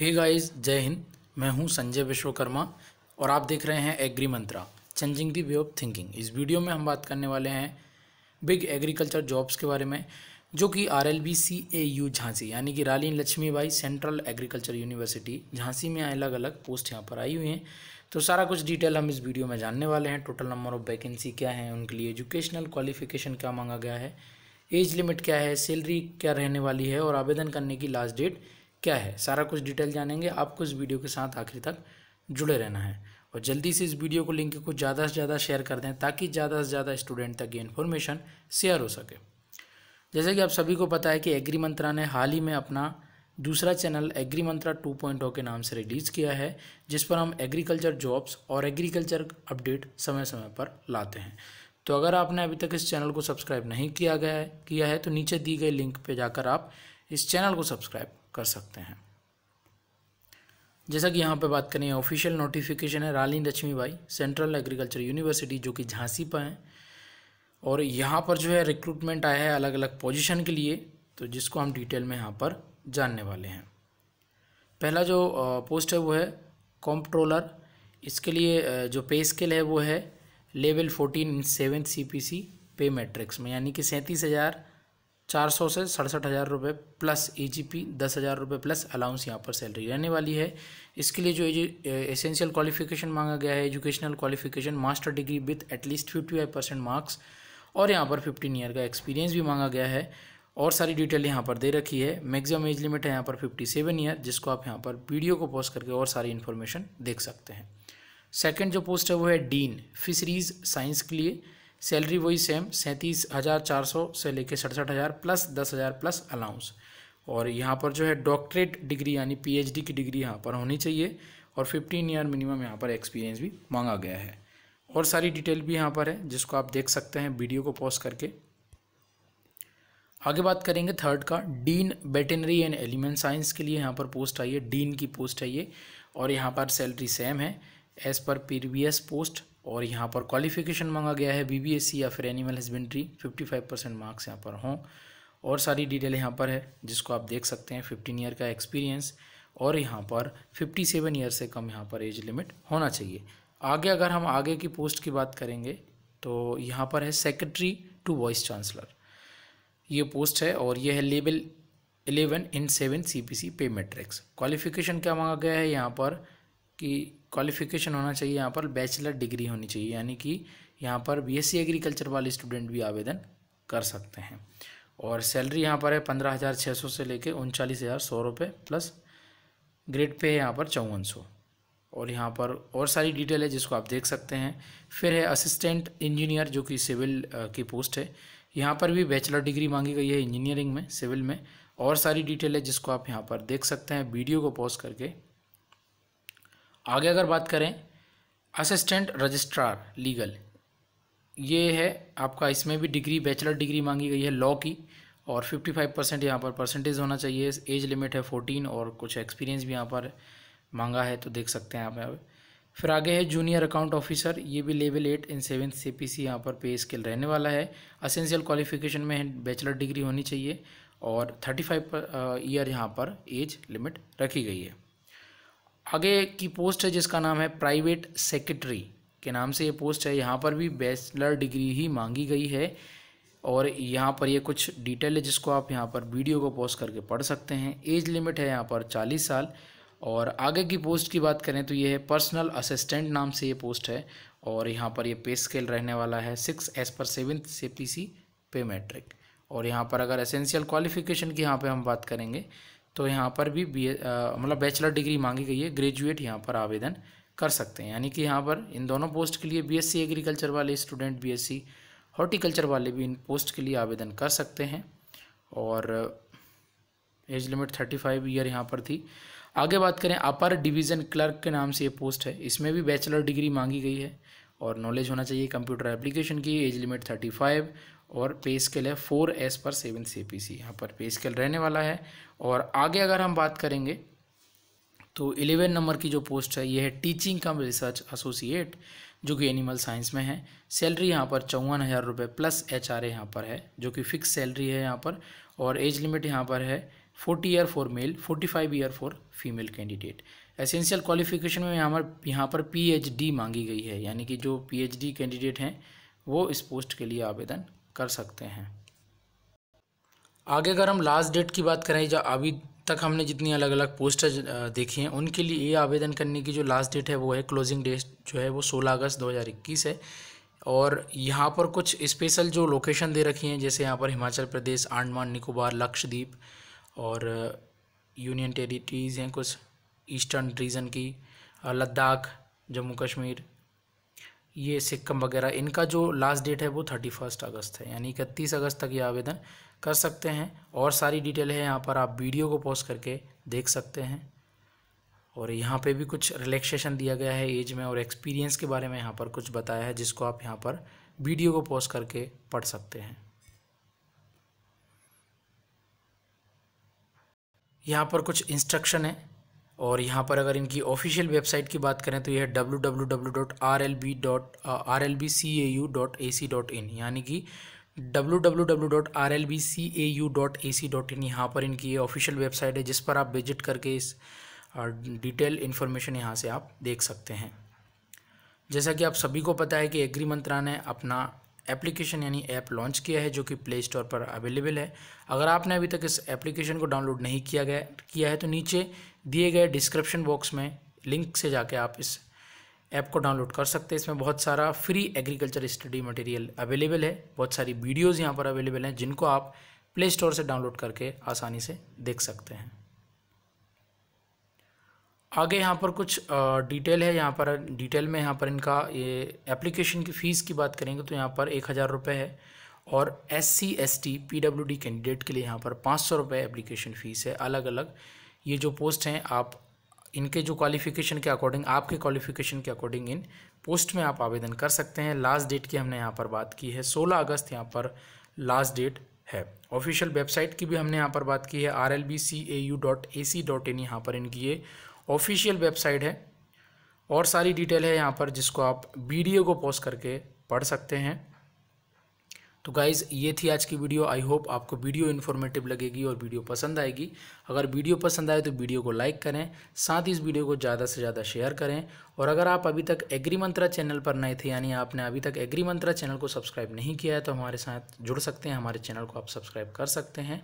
hey guys जय हिंद मैं हूं संजय विश्वकर्मा और आप देख रहे हैं Agri Mantra changing the way of thinking इस वीडियो में हम बात करने वाले हैं बिग एग्रीकल्चर जॉब्स के बारे में जो कि R L B C A U Jhansi यानी कि Lakshmi Lakshmibai central agriculture university Jhansi में अलग अलग पोस्ट यहाँ पर आई हुई हैं तो सारा कुछ डिटेल हम इस वीडियो में जानने वाले हैं टोटल नंबर ऑफ वैकेंसी क्या है उनके लिए एजुकेशनल क्वालिफिकेशन क्या मांगा गया है एज लिमिट क्या है सैलरी क्या रहने वाली है और आवेदन करने की लास्ट डेट क्या है सारा कुछ डिटेल जानेंगे आपको इस वीडियो के साथ आखिर तक जुड़े रहना है और जल्दी से इस वीडियो को लिंक को ज़्यादा से ज़्यादा शेयर कर दें ताकि ज़्यादा से ज़्यादा स्टूडेंट तक ये इन्फॉर्मेशन शेयर हो सके जैसे कि आप सभी को पता है कि एग्री मंत्रा ने हाल ही में अपना दूसरा channel Agri Mantra two point के नाम से रिलीज़ किया है जिस पर हम एग्रीकल्चर जॉब्स और एग्रीकल्चर अपडेट समय समय पर लाते हैं तो अगर आपने अभी तक इस चैनल को सब्सक्राइब नहीं किया गया है किया है तो नीचे दी गई लिंक पर जाकर आप इस चैनल को सब्सक्राइब कर सकते हैं जैसा कि यहाँ पे बात करें ऑफिशियल नोटिफिकेशन है रालीन लक्ष्मी भाई सेंट्रल एग्रीकल्चर यूनिवर्सिटी जो कि झांसी पर है और यहाँ पर जो है रिक्रूटमेंट आया है अलग अलग पोजिशन के लिए तो जिसको हम डिटेल में यहाँ पर जानने वाले हैं पहला जो पोस्ट है वो है कॉम्प्ट्रोलर इसके लिए जो पे स्केल है वो है लेवल फोर्टीन सेवन सी पे मैट्रिक्स में यानी कि सैंतीस हज़ार चार सौ से सड़सठ हज़ार रुपये प्लस ए जी पी दस हज़ार रुपये प्लस अलाउंस यहाँ पर सैलरी रहने वाली है इसके लिए जो एसेंशियल क्वालिफिकेशन मांगा गया है educational qualification master degree with at least fifty five percent marks और यहाँ पर फिफ्टीन ईयर का एक्सपीरियंस भी मांगा गया है और सारी डिटेल यहाँ पर दे रखी है मैक्सिमम एज लिमिट है यहाँ पर फिफ्टी सेवन ईयर जिसको आप यहाँ पर वीडियो को पॉज करके और सारी इन्फॉर्मेशन देख सकते हैं सेकेंड जो पोस्ट है वो है डीन फिशरीज साइंस के लिए सैलरी वही सेम सैंतीस हज़ार चार सौ से लेकर सड़सठ हज़ार प्लस दस हज़ार प्लस अलाउंस और यहाँ पर जो है डॉक्टरेट डिग्री यानी पीएचडी की डिग्री यहाँ पर होनी चाहिए और फिफ्टीन ईयर मिनिमम यहाँ पर एक्सपीरियंस भी मांगा गया है और सारी डिटेल भी यहाँ पर है जिसको आप देख सकते हैं वीडियो को पॉज करके आगे बात करेंगे थर्ड का डीन वेटनरी एंड एलिमेंट साइंस के लिए यहाँ पर पोस्ट आई है डीन की पोस्ट आई है और यहाँ पर सैलरी सेम है एज़ पर प्रीवियस पोस्ट और यहाँ पर क्वालिफिकेशन मांगा गया है बी e या फिर animal husbandry five percent marks यहाँ पर हों और सारी डिटेल यहाँ पर है जिसको आप देख सकते हैं फिफ्टीन ईयर का एक्सपीरियंस और यहाँ पर 57 ईयर से कम यहाँ पर एज लिमिट होना चाहिए आगे अगर हम आगे की पोस्ट की बात करेंगे तो यहाँ पर है सेक्रेटरी टू वाइस चांसलर ये पोस्ट है और ये है level eleven in seven C P C pay matrix qualification क्या मांगा गया है यहाँ पर कि क्वालिफिकेशन होना चाहिए यहाँ पर बैचलर डिग्री होनी चाहिए यानी कि यहाँ पर बीएससी एग्रीकल्चर वाले स्टूडेंट भी आवेदन कर सकते हैं और सैलरी यहाँ पर है पंद्रह हज़ार छः सौ से लेके उनचालीस हज़ार सौ रुपये प्लस ग्रेड पे है यहाँ पर चौवन सौ और यहाँ पर और सारी डिटेल है जिसको आप देख सकते हैं फिर है असिस्टेंट इंजीनियर जो कि सिविल की पोस्ट है यहाँ पर भी बैचलर डिग्री मांगी गई है इंजीनियरिंग में सिविल में और सारी डिटेल है जिसको आप यहाँ पर देख सकते हैं वीडियो को पॉज करके आगे अगर बात करें असिस्टेंट रजिस्ट्रार लीगल ये है आपका इसमें भी डिग्री बैचलर डिग्री मांगी गई है लॉ की और 55 परसेंट यहाँ पर परसेंटेज होना चाहिए एज लिमिट है 14 और कुछ एक्सपीरियंस भी यहाँ पर मांगा है तो देख सकते हैं यहाँ फिर आगे है जूनियर अकाउंट ऑफिसर ये भी level eight in seven C P C यहाँ पर पे स्किल रहने वाला है असेंशियल क्वालिफिकेशन में बैचलर डिग्री होनी चाहिए और थर्टी फाइव ईयर यहाँ पर एज लिमिट रखी गई है आगे की पोस्ट है जिसका नाम है प्राइवेट सेक्रेटरी के नाम से ये पोस्ट है यहाँ पर भी बैचलर डिग्री ही मांगी गई है और यहाँ पर ये कुछ डिटेल है जिसको आप यहाँ पर वीडियो को पोस्ट करके पढ़ सकते हैं एज लिमिट है यहाँ पर चालीस साल और आगे की पोस्ट की बात करें तो ये है पर्सनल असिस्टेंट नाम से ये पोस्ट है और यहाँ पर ये पे स्केल रहने वाला है six as per seventh C P C pay matrix और यहाँ पर अगर एसेंशियल क्वालिफिकेशन की यहाँ पे हम बात करेंगे तो यहाँ पर भी बी मतलब बैचलर डिग्री मांगी गई है ग्रेजुएट यहाँ पर आवेदन कर सकते हैं यानी कि यहाँ पर इन दोनों पोस्ट के लिए बीएससी एग्रीकल्चर वाले स्टूडेंट बीएससी हॉर्टिकल्चर वाले भी इन पोस्ट के लिए आवेदन कर सकते हैं और age limit thirty five year यहाँ पर थी आगे बात करें अपर डिवीज़न क्लर्क के नाम से ये पोस्ट है इसमें भी बैचलर डिग्री मांगी गई है और नॉलेज होना चाहिए कंप्यूटर एप्लीकेशन की एज लिमिट थर्टी फाइव और पे स्केल है four as per seven C P C यहाँ पर पे स्केल रहने वाला है और आगे अगर हम बात करेंगे तो इलेवन नंबर की जो पोस्ट है ये है टीचिंग कम रिसर्च एसोसिएट जो कि एनिमल साइंस में है सैलरी यहाँ पर चौवन हज़ार रुपये प्लस एच आर ए यहाँ पर है जो कि फिक्स सैलरी है यहाँ पर और एज लिमिट यहाँ पर है forty year for male forty five year for female candidate essential qualification में यहाँ पर यहाँ पर डी मांगी गई है यानी कि जो डी कैंडिडेट हैं वो इस पोस्ट के लिए आवेदन कर सकते हैं आगे अगर हम लास्ट डेट की बात करें या अभी तक हमने जितनी अलग अलग पोस्टर देखी हैं उनके लिए ये आवेदन करने की जो लास्ट डेट है वो है क्लोजिंग डेट जो है वो 16 अगस्त 2021 है और यहाँ पर कुछ स्पेशल जो लोकेशन दे रखी हैं जैसे यहाँ पर हिमाचल प्रदेश आंडमान निकोबार लक्षद्वीप और यूनियन टेरिटरीज़ हैं कुछ ईस्टर्न रीजन की लद्दाख जम्मू कश्मीर ये सिक्कम वगैरह इनका जो लास्ट डेट है वो थर्टी फर्स्ट अगस्त है यानी इकतीस अगस्त तक ये आवेदन कर सकते हैं और सारी डिटेल है यहाँ पर आप वीडियो को पॉज करके देख सकते हैं और यहाँ पे भी कुछ रिलैक्सेशन दिया गया है एज में और एक्सपीरियंस के बारे में यहाँ पर कुछ बताया है जिसको आप यहाँ पर वीडियो को पॉज करके पढ़ सकते हैं यहाँ पर कुछ इंस्ट्रक्शन है और यहाँ पर अगर इनकी ऑफिशियल वेबसाइट की बात करें तो यह W W W dot R L B dot R L B C A U dot A C dot in यानी कि W W W dot R L B C A U dot A C dot in यहाँ पर इनकी official website है जिस पर आप visit करके इस डिटेल इन्फॉर्मेशन यहाँ से आप देख सकते हैं जैसा कि आप सभी को पता है कि एग्री मंत्रा ने अपना एप्लीकेशन यानी ऐप लॉन्च किया है जो कि प्ले स्टोर पर अवेलेबल है अगर आपने अभी तक इस एप्लीकेशन को डाउनलोड नहीं किया गया किया है तो नीचे दिए गए डिस्क्रिप्शन बॉक्स में लिंक से जाके आप इस ऐप को डाउनलोड कर सकते हैं इसमें बहुत सारा free agriculture study material available है बहुत सारी वीडियोज़ यहाँ पर अवेलेबल हैं जिनको आप प्ले स्टोर से डाउनलोड करके आसानी से देख सकते हैं आगे यहाँ पर कुछ डिटेल है यहाँ पर डिटेल में यहाँ पर इनका ये एप्लीकेशन की फ़ीस की बात करेंगे तो यहाँ पर एक हज़ार रुपये है और S C S T P W D candidate के लिए यहाँ पर पाँच सौ रुपये एप्लीकेशन फ़ीस है अलग अलग ये जो पोस्ट हैं आप इनके जो क्वालिफिकेशन के अकॉर्डिंग आपके क्वालिफिकेशन के अकॉर्डिंग इन पोस्ट में आप आवेदन कर सकते हैं लास्ट डेट की हमने यहाँ पर बात की है सोलह अगस्त यहाँ पर लास्ट डेट है ऑफिशियल वेबसाइट की भी हमने यहाँ पर बात की है R L B C A U dot A C dot in यहाँ पर इनकी ये ऑफिशियल वेबसाइट है और सारी डिटेल है यहाँ पर जिसको आप वीडियो को पोस्ट करके पढ़ सकते हैं तो गाइज़ ये थी आज की वीडियो आई होप आपको वीडियो इन्फॉर्मेटिव लगेगी और वीडियो पसंद आएगी अगर वीडियो पसंद आए तो वीडियो को लाइक करें साथ ही इस वीडियो को ज़्यादा से ज़्यादा शेयर करें और अगर आप अभी तक एग्री मंत्रा चैनल पर नए थे यानी आपने अभी तक एग्री मंत्रा चैनल को सब्सक्राइब नहीं किया है तो हमारे साथ जुड़ सकते हैं हमारे चैनल को आप सब्सक्राइब कर सकते हैं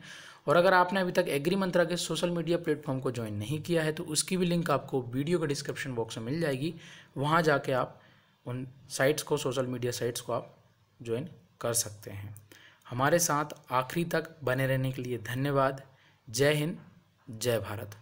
और अगर आपने अभी तक एग्री मंत्रा के सोशल मीडिया प्लेटफॉर्म को ज्वाइन नहीं किया है तो उसकी भी लिंक आपको वीडियो के डिस्क्रिप्शन बॉक्स में मिल जाएगी वहाँ जाके आप उन साइट्स को सोशल मीडिया साइट्स को आप ज्वाइन कर सकते हैं हमारे साथ आखिरी तक बने रहने के लिए धन्यवाद जय हिंद जय भारत